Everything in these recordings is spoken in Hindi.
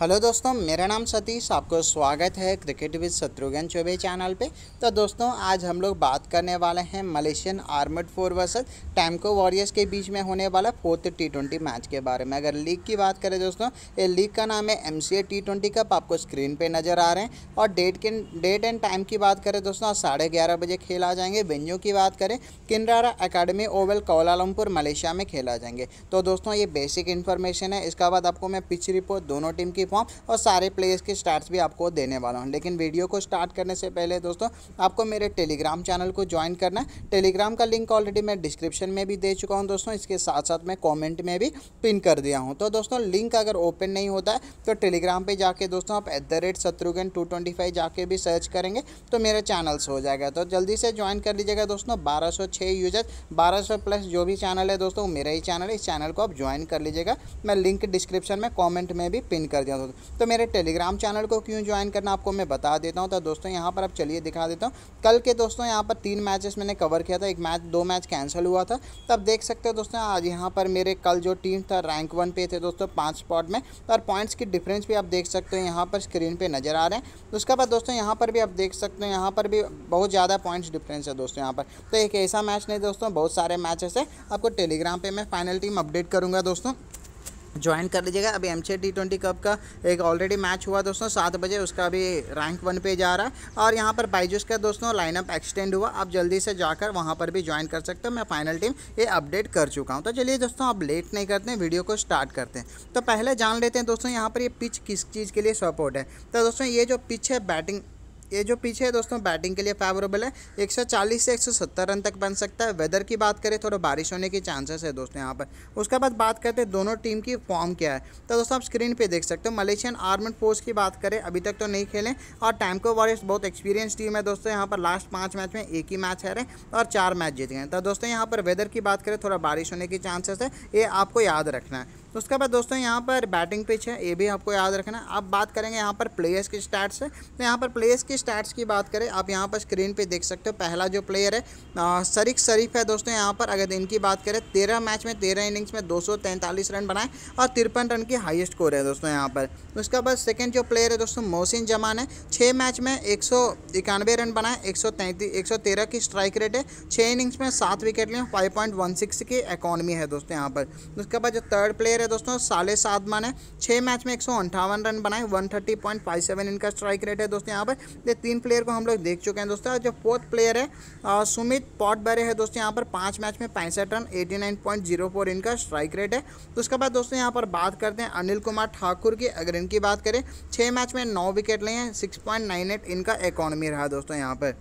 हेलो दोस्तों मेरा नाम सतीश आपको स्वागत है cricket with Shatrughan Choubey channel पे तो दोस्तों आज हम लोग बात करने वाले हैं Malaysian armed forces versus Tamco warriors के बीच में होने वाला फोर्थ टी ट्वेंटी मैच के बारे में अगर लीग की बात करें दोस्तों ये लीग का नाम है M C A T twenty cup आपको स्क्रीन पर नज़र आ रहे हैं और डेट के डेट एंड टाइम की बात करें दोस्तों आज साढ़े ग्यारह बजे खेला जाएंगे वेन्यू की बात करें Kinrara academy oval Kuala Lumpur Malaysia में खेला जाएंगे तो दोस्तों ये बेसिक इन्फॉर्मेशन है इसके बाद आपको मैं पिच रिपोर्ट दोनों टीम की फॉर्म और सारे प्लेस के स्टार्ट भी आपको देने वाला हूँ लेकिन वीडियो को स्टार्ट करने से पहले दोस्तों आपको मेरे टेलीग्राम चैनल को ज्वाइन करना है टेलीग्राम का लिंक ऑलरेडी मैं डिस्क्रिप्शन में भी दे चुका हूँ दोस्तों इसके साथ साथ मैं कॉमेंट में भी पिन कर दिया हूँ तो दोस्तों लिंक अगर ओपन नहीं होता है तो टेलीग्राम पर जाके दोस्तों आप at the rate Shatrughan two twenty five जाके भी सर्च करेंगे तो मेरा चैनल्स हो जाएगा तो जल्दी से ज्वाइन कर लीजिएगा दोस्तों बारह सौ यूजर्स बारह सौ प्लस जो भी चैनल है दोस्तों मेरा ही चैनल है इस चैनल को आप ज्वाइन कर लीजिएगा मैं लिंक डिस्क्रिप्शन में कॉमेंट में भी पिन कर दिया जा दोस्तों तो मेरे टेलीग्राम चैनल को क्यों ज्वाइन करना आपको मैं बता देता हूँ तो दोस्तों यहाँ पर आप चलिए दिखा देता हूँ कल के दोस्तों यहाँ पर तीन मैचेस मैंने कवर किया था एक मैच दो मैच कैंसिल हुआ था तब तो देख सकते हो दोस्तों आज यहाँ पर मेरे कल जो टीम था रैंक वन पे थे दोस्तों पाँच स्पॉट में और पॉइंट्स की डिफरेंस भी आप देख सकते हो यहाँ पर स्क्रीन पर नज़र आ रहे हैं उसके बाद दोस्तों यहाँ पर भी आप देख सकते हो यहाँ पर भी बहुत ज़्यादा पॉइंट्स डिफरेंस है दोस्तों यहाँ पर तो एक ऐसा मैच नहीं दोस्तों बहुत सारे मैचेस है आपको टेलीग्राम पर मैं फाइनल टीम अपडेट करूँगा दोस्तों ज्वाइन कर लीजिएगा अभी एम टी ट्वेंटी कप का एक ऑलरेडी मैच हुआ दोस्तों सात बजे उसका अभी रैंक वन पे जा रहा है और यहाँ पर बाइजूस का दोस्तों लाइनअप एक्सटेंड हुआ आप जल्दी से जाकर वहाँ पर भी ज्वाइन कर सकते हो मैं फाइनल टीम ये अपडेट कर चुका हूँ तो चलिए दोस्तों आप लेट नहीं करते हैं वीडियो को स्टार्ट करते हैं तो पहले जान लेते हैं दोस्तों यहाँ पर ये पिच किस चीज़ के लिए सपोर्ट है तो दोस्तों ये जो पिच है बैटिंग ये जो पीछे है दोस्तों बैटिंग के लिए फेवरेबल है 140 से 170 रन तक बन सकता है वेदर की बात करें थोड़ा बारिश होने की चांसेस है दोस्तों यहाँ पर उसके बाद बात करते हैं दोनों टीम की फॉर्म क्या है तो दोस्तों आप स्क्रीन पे देख सकते हो मलेशियन आर्म फोर्स की बात करें अभी तक तो नहीं खेलें और टैमको वॉरियर्स बहुत एक्सपीरियंस टीम है दोस्तों यहाँ पर लास्ट पाँच मैच में एक ही मैच हारे और चार मैच जीत गए तो दोस्तों यहाँ पर वेदर की बात करें थोड़ा बारिश होने की चांसेस है ये आपको याद रखना है तो उसके बाद दोस्तों यहाँ पर बैटिंग पिच है ये भी आपको याद रखना अब बात करेंगे यहाँ पर प्लेयर्स के स्टैट्स है तो यहाँ पर प्लेयर्स की स्टैट्स की बात करें आप यहाँ पर स्क्रीन पर देख सकते हो पहला जो प्लेयर है शरीक शरीफ है दोस्तों यहाँ पर अगर इनकी बात करें तेरह मैच में तेरह इनिंग्स में दो रन बनाए और तिरपन रन की हाइएस्ट स्कोर है दोस्तों यहाँ पर उसके बाद सेकेंड जो प्लेयर है दोस्तों मोहसिन जमान है छः मैच में एक रन बनाए एक सौ की स्ट्राइक रेट है छः इनिंग्स में सात विकेट लिए फाइव पॉइंट वन सिक्स की इकॉनमी है दोस्तों यहाँ पर उसके बाद जो थर्ड प्लेयर है गए दोस्तों साले सात माने छः मैच में एक रन बनाए वन इनका स्ट्राइक रेट है दोस्तों यहाँ पर ये तीन प्लेयर को हम लोग देख चुके हैं दोस्तों जो फोर्थ प्लेयर है आ, सुमित पॉटबरे है दोस्तों यहाँ पर पाँच मैच में पैंसठ रन एटी इनका स्ट्राइक रेट है तो उसके बाद दोस्तों यहाँ पर बात करते हैं अनिल कुमार ठाकुर की अगर इनकी बात करें छः मैच में नौ विकेट लिए हैं सिक्स इनका इकोनॉमी रहा दोस्तों यहाँ पर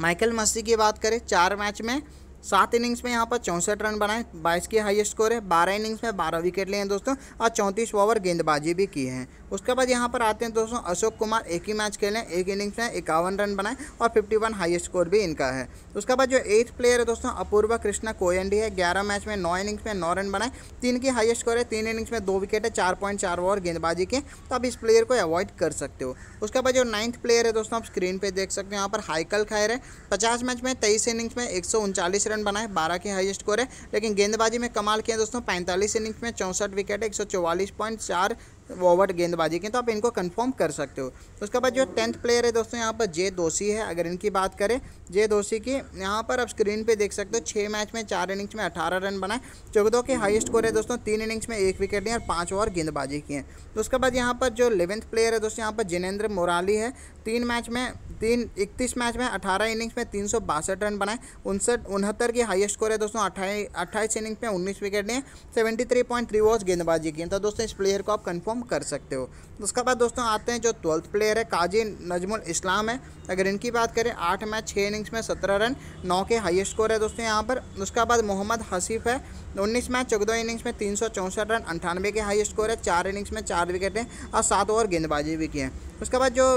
माइकल मस्सी की बात करें चार मैच में सात इनिंग्स में यहाँ पर चौंसठ रन बनाए बाईस की हाईएस्ट स्कोर है बारह इनिंग्स में बारह विकेट लिए हैं दोस्तों और चौंतीस ओवर गेंदबाजी भी की है उसके बाद यहाँ पर आते हैं दोस्तों अशोक कुमार एक ही मैच खेले एक इनिंग्स में इक्यावन रन बनाए और फिफ्टी वन हाई स्कोर भी इनका है उसके बाद जो एथ प्लेयर है दोस्तों अपूर्वा कृष्णा कोयंडी है ग्यारह मैच में नौ इनिंग्स में नौ रन बनाए तीन की हाई स्कोर है तीन इनिंग्स में दो विकेट है चार पॉइंट चार ओवर गेंदबाजी के तो आप इस प्लेयर को अवॉइड कर सकते हो उसके बाद जो नाइन्थ प्लेयर है दोस्तों आप स्क्रीन पर देख सकते हो यहाँ पर हाइकल खैर है पचास मैच में तेईस इनिंग्स में एक रन बनाए बारह की हाई स्कोर है लेकिन गेंदबाजी में कमाल किया दोस्तों पैंतालीस इनिंग्स में चौंसठ विकेट है एक ओवर गेंदबाजी के तो आप इनको कन्फर्म कर सकते हो उसके बाद जो टेंथ प्लेयर है दोस्तों यहाँ पर जे दोषी है अगर इनकी बात करें जे दोषी की यहाँ पर आप स्क्रीन पे देख सकते हो छः मैच में चार इनिंग्स में अठारह रन बनाए चौदह के हाइस्ट स्कोर है दोस्तों तीन इनिंग्स में एक विकेट लिए और पाँच ओवर गेंदबाजी की है तो उसके बाद यहाँ पर जो इलेवंथ प्लेयर है दोस्तों यहाँ पर जिनेन्द्र मुराली है तीन मैच में तीन इकतीस मैच में अठारह इनिंग्स में तीन सौ बासठ रन बनाए उनसठ उनहत्तर की हाईएस्ट स्कोर है दोस्तों अट्ठाई अट्ठाईस इनिंग्स में उन्नीस विकेट लिए seventy three point three overs गेंदबाजी की तो दोस्तों इस प्लेयर को आप कंफर्म कर सकते हो उसके बाद दोस्तों आते हैं जो ट्वेल्थ प्लेयर है काजी नजमुल इस्लाम है अगर इनकी बात करें आठ मैच छः इनिंग्स में सत्रह रन नौ के हाइस्ट स्कोर है दोस्तों यहाँ पर उसके बाद मोहम्मद हसीफ है उन्नीस मैच चौदह इनिंग्स में तीन सौ चौंसठ रन अंठानवे के हाईएस्ट स्कोर है चार इनिंग्स में चार विकेट हैं और सात ओवर गेंदबाजी भी की है उसके बाद जो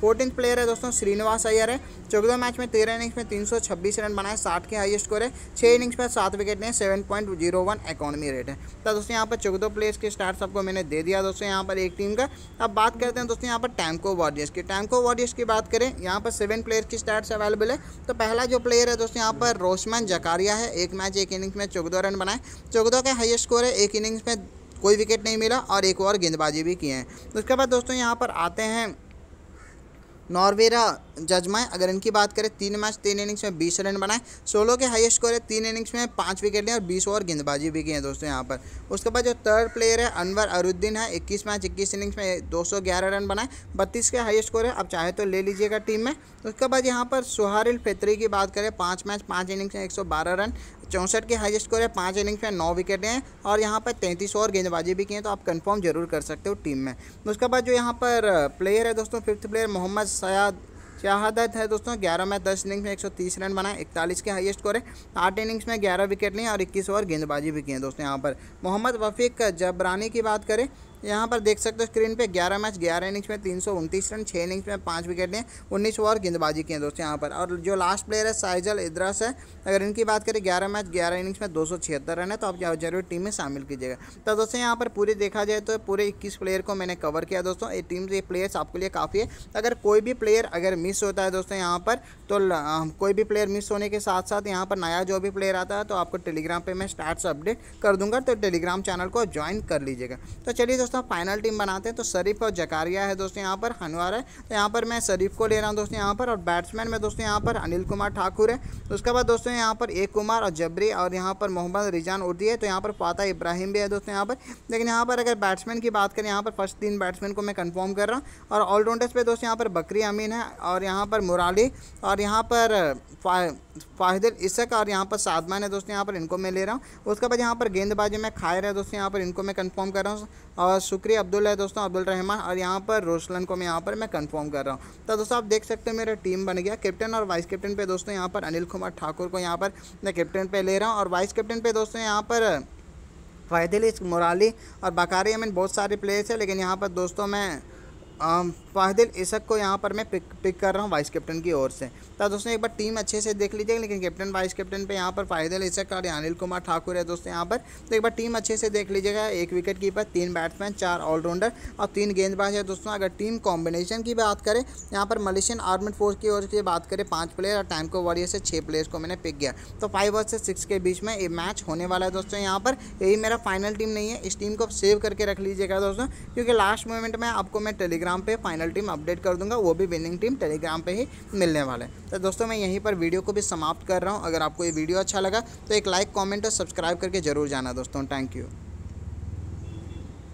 फोर्टीन प्लेयर है दोस्तों श्रीनिवास अयर है चौदह मैच में तेरह इनिंग्स में तीन रन बनाए साठ के हाइस्ट स्कोर है छः इनिंग्स में सात विकेट ने seven point zero one economy rate है तो दोस्तों यहाँ पर चौदह प्लेयर्स के स्टार्ट आपको मैंने दे दिया दोस्तों यहाँ पर एक टीम का अब बात करते हैं दोस्तों यहाँ पर टैंको वॉरियर्स की टैंको वॉरियर्स की बात करें यहाँ पर सेवन प्लेयर की स्टार्ट अवेलेबल है तो पहला जो प्लेयर है दोस्तों यहाँ पर रोशमन जकारिया है एक मैच एक इनिंग्स में चौदह रन बनाए चौदह का हाईएस्ट स्कोर है एक इनिंग्स में कोई विकेट नहीं मिला और एक और गेंदबाजी भी किए हैं उसके बाद दोस्तों यहाँ पर आते हैं नॉर्वेरा जजमाए अगर इनकी बात करें तीन मैच तीन इनिंग्स में बीस रन बनाए सोलो के हाईएस्ट स्कोर है तीन इनिंग्स में पाँच विकेट लिए और बीस ओवर गेंदबाजी भी की है दोस्तों यहाँ पर उसके बाद जो थर्ड प्लेयर है अनवर अरुद्दीन है इक्कीस मैच इक्कीस इनिंग्स में दो रन बनाए बत्तीस के हाइस्ट स्कोर है आप चाहे तो ले लीजिएगा टीम में उसके बाद यहाँ पर सुहारिल फेतरी की बात करें पाँच मैच पाँच इनिंग्स में एक रन चौंसठ के हाई स्कोर है पाँच इनिंग्स में नौ विकेट हैं और यहाँ पर तैंतीस ओवर गेंदबाजी भी किए हैं तो आप कन्फर्म जरूर कर सकते हो टीम में उसके बाद जो यहाँ पर प्लेयर है दोस्तों फिफ्थ प्लेयर मोहम्मद सयाद शहादत है दोस्तों ग्यारह में दस इनिंग्स में 130 रन बनाए इकतालीस के हाईएस्ट स्कोर है आठ इनिंग्स में ग्यारह विकेट लिए और इक्कीस ओवर गेंदबाजी भी किए हैं दोस्तों यहाँ पर मोहम्मद वफ़ीक जबरानी की बात करें यहाँ पर देख सकते हो स्क्रीन पे 11 मैच 11 इनिंग्स में तीन रन छः इनिंग्स में पाँच विकेट लिए उन्नीस ओवर गेंदबाजी की है दोस्तों यहाँ पर और जो लास्ट प्लेयर है साइजल इद्रास है अगर इनकी बात करें ग्यारह मैच ग्यारह इनिंग्स में दो रन है तो आप जरूर टीम में शामिल कीजिएगा तो दोस्तों यहाँ पर पूरी देखा जाए तो पूरे इक्कीस प्लेयर को मैंने कवर किया दोस्तों ये टीम ये प्लेयर्स आपके लिए काफ़ी है अगर कोई भी प्लेयर अगर मिस होता है दोस्तों यहाँ पर तो कोई भी प्लेयर मिस होने के साथ साथ यहाँ पर नया जो भी प्लेयर आता है तो आपको टेलीग्राम पर मैं स्टार्ट अपडेट कर दूंगा तो टेलीग्राम चैनल को ज्वाइन कर लीजिएगा तो चलिए दोस्तों दोस्तों फाइनल टीम बनाते हैं तो शरीफ और जकारिया है दोस्तों यहाँ पर हनवार है तो यहाँ पर मैं शरीफ को ले रहा हूँ दोस्तों यहाँ पर और बैट्समैन में दोस्तों यहाँ पर अनिल कुमार ठाकुर है उसके बाद दोस्तों यहाँ पर ए कुमार और जबरी और यहाँ पर मोहम्मद रिजान उर्दी है तो यहाँ पर फाता इब्राहिम भी है दोस्तों यहाँ पर लेकिन यहाँ पर अगर बैट्समैन की बात करें यहाँ पर फर्स्ट तीन बैट्समैन को मैं कन्फर्म कर रहा हूँ और ऑलराउंडर्स पर दोस्तों यहाँ पर बकरी अमीन है और यहाँ पर मुराली और यहाँ पर फाहिदिल इसक और यहाँ पर सादमान है दोस्तों यहाँ पर इनको मैं ले रहा हूँ उसके बाद यहाँ पर गेंदबाजी में खायर है दोस्तों यहाँ पर इनको मैं कन्फर्म कर रहा हूँ और शुक्रिया अब्दुल है दोस्तों अब्दुल रहमान और यहाँ पर रोशलन को मैं यहाँ पर मैं कंफर्म कर रहा हूँ तो दोस्तों आप देख सकते हो मेरा टीम बन गया कैप्टन और वाइस कैप्टन पे दोस्तों यहाँ पर अनिल कुमार ठाकुर को यहाँ पर मैं कैप्टन पे ले रहा हूँ और वाइस कैप्टन पे दोस्तों यहाँ पर फ़ैदिल मुराली और बकारी अमीन बहुत सारे प्लेयर्स है लेकिन यहाँ पर दोस्तों मैं फाहिदिल इसक को यहाँ पर मैं पिक पिक कर रहा हूँ वाइस कैप्टन की ओर से तो दोस्तों एक बार टीम अच्छे से देख लीजिएगा लेकिन कैप्टन वाइस कैप्टन पे यहाँ पर फाहिदिल इसक और अनिल कुमार ठाकुर है दोस्तों यहाँ पर तो एक बार टीम अच्छे से देख लीजिएगा एक विकेट कीपर तीन बैट्समैन चार ऑलराउंडर और तीन गेंदबाज है दोस्तों अगर टीम कॉम्बिनेशन की बात करें यहाँ पर मलेशियन आर्मेड फोर्स की ओर से बात करें पाँच प्लेयर और टाइम को वॉरियर से छः प्लेयर्स को मैंने पिक किया तो फाइव और से सिक्स के बीच में ये मैच होने वाला है दोस्तों यहाँ पर यही मेरा फाइनल टीम नहीं है इस टीम को सेव करके रख लीजिएगा दोस्तों क्योंकि लास्ट मोमेंट में आपको मैं टेलीग्राम टेलीग्राम पे फाइनल टीम अपडेट कर दूंगा वो भी विनिंग टीम टेलीग्राम पे ही मिलने वाले तो दोस्तों मैं यहीं पर वीडियो को भी समाप्त कर रहा हूँ अगर आपको ये वीडियो अच्छा लगा तो एक लाइक कॉमेंट और सब्सक्राइब करके जरूर जाना दोस्तों थैंक यू